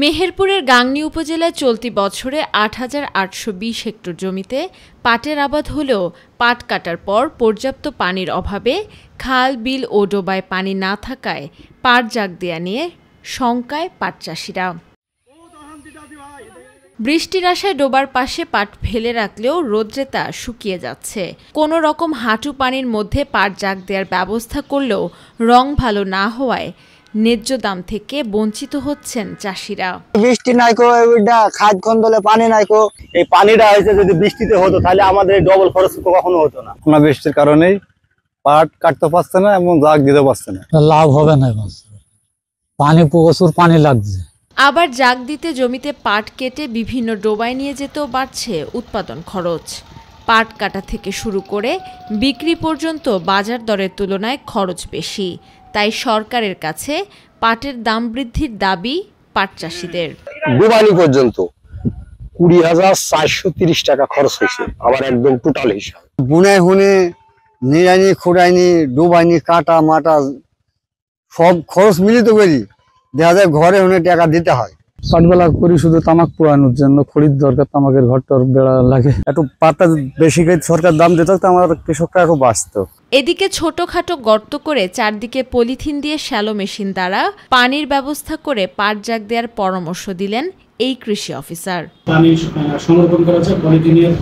মেহেরপুরের গাংনী উপজেলায় চলতি বছরে আট হাজার আটশো বিশ হেক্টর জমিতে পাটের আবাদ হলেও পাট কাটার পর পর্যাপ্ত পানির অভাবে খাল বিল ও ডোবায় পানি না থাকায় পাট জাগ দেয়া নিয়ে শঙ্কায় পাট চাষিরা বৃষ্টির আশায় ডোবার পাশে পাট ফেলে রাখলেও রোদ্রে তা শুকিয়ে যাচ্ছে কোনো রকম হাঁটু পানির মধ্যে পাট জাগ দেওয়ার ব্যবস্থা করলেও রং ভালো না হওয়ায় ন্যায্য দাম থেকে বঞ্চিত হচ্ছেন চাষিরা বৃষ্টি নাই কো খাদ কন্দলে পানি নাই কো এই পানিটা হয়েছে যদি বৃষ্টিতে হতো তাহলে আমাদের ডবল খরচ কখনো হতো না না বৃষ্টির কারণেই পাট কাটতে পারছে না এবং জাগ দিতে পারছে না লাভ হবে না পানি প্রচুর পানি লাগছে আবার জাগ দিতে জমিতে পাট কেটে বিভিন্ন ডোবায় নিয়ে যেতেও বাড়ছে উৎপাদন খরচ পাট কাটা থেকে শুরু করে বিক্রি পর্যন্ত বাজার দরের তুলনায় খরচ বেশি তাই সরকারের কাছে পাটের দাম বৃদ্ধির দাবি পাট চাষীদের গুবানি পর্যন্ত কুড়ি হাজার চারশো তিরিশ টাকা খরচ হয়েছে আবার একদম টোটাল হিসাব বুনে হুনে নিড়ানি খুঁড়াইনি ডুবাইনি কাটা মাটা সব খরচ মিলিত করি দেখা যায় ঘরে হুনে টাকা দিতে হয় পাটবেলা করি শুধু তামাক পোড়ানোর জন্য দরকার তামাকের ঘরটর বেড়া লাগে একটু বেশি সরকার দাম দিত আমার কৃষকরা বাঁচত এদিকে ছোটখাটো গর্ত করে চারদিকে পলিথিন দিয়ে শ্যালো মেশিন দ্বারা পানির ব্যবস্থা করে পাট জাগ দেওয়ার পরামর্শ দিলেন এই কৃষি অফিসার পানি সংরক্ষণ করা হচ্ছে পলিথিনের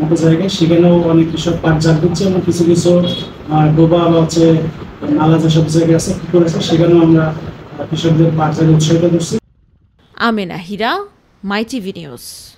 মতো জায়গায় সেখানেও অনেক কৃষক পাট জাগ দিচ্ছে এবং কিছু কিছু ডোবা নালা যেসব জায়গায় আছে করেছে সেখানেও আমরা কৃষকদের পাট জাগে উৎসাহিত করছি Amen Hira, Mighty Videos.